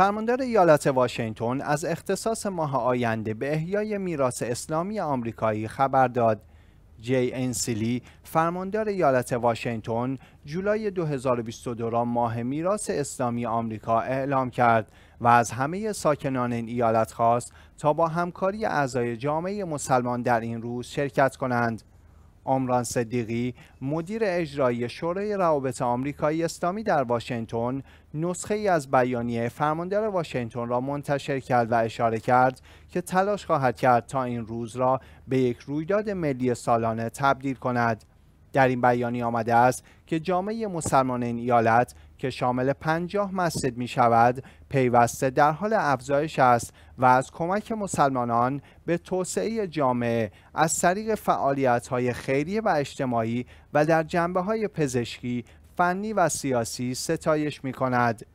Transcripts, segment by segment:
فرماندار ایالت واشنگتن از اختصاص ماه آینده به احیای میراث اسلامی آمریکایی خبر داد. جی انسیلی فرماندار ایالت واشنگتن جولای 2022 را ماه میراث اسلامی آمریکا اعلام کرد و از همه ساکنان این ایالت خواست تا با همکاری اعضای جامعه مسلمان در این روز شرکت کنند. عمران صدیقی مدیر اجرایی شورای روابط آمریکایی اسلامی در واشنگتن نسخه ای از بیانیه فرماندار واشنگتن را منتشر کرد و اشاره کرد که تلاش خواهد کرد تا این روز را به یک رویداد ملی سالانه تبدیل کند در این بیانیه آمده است که جامعه مسلمان این ایالت که شامل پنجاه مسجد می شود پیوسته در حال افزایش است و از کمک مسلمانان به توسعه جامعه از طریق فعالیت های خیریه و اجتماعی و در جنبه های پزشکی، فنی و سیاسی ستایش می کند.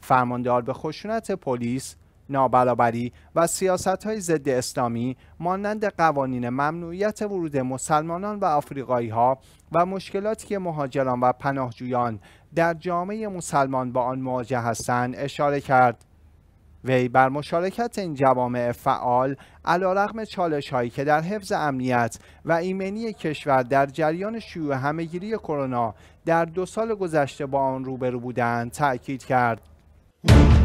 فرماندار به خشونت پلیس نابرابری و سیاست های ضد اسلامی مانند قوانین ممنوعیت ورود مسلمانان و آفریقایی ها و مشکلاتی که مهاجران و پناهجویان در جامعه مسلمان با آن مواجه هستند اشاره کرد. وی بر مشارکت این جوامع فعال رقم چالش هایی که در حفظ امنیت و ایمنی کشور در جریان شیوع همهگیری کرونا در دو سال گذشته با آن روبرو بودند تأکید کرد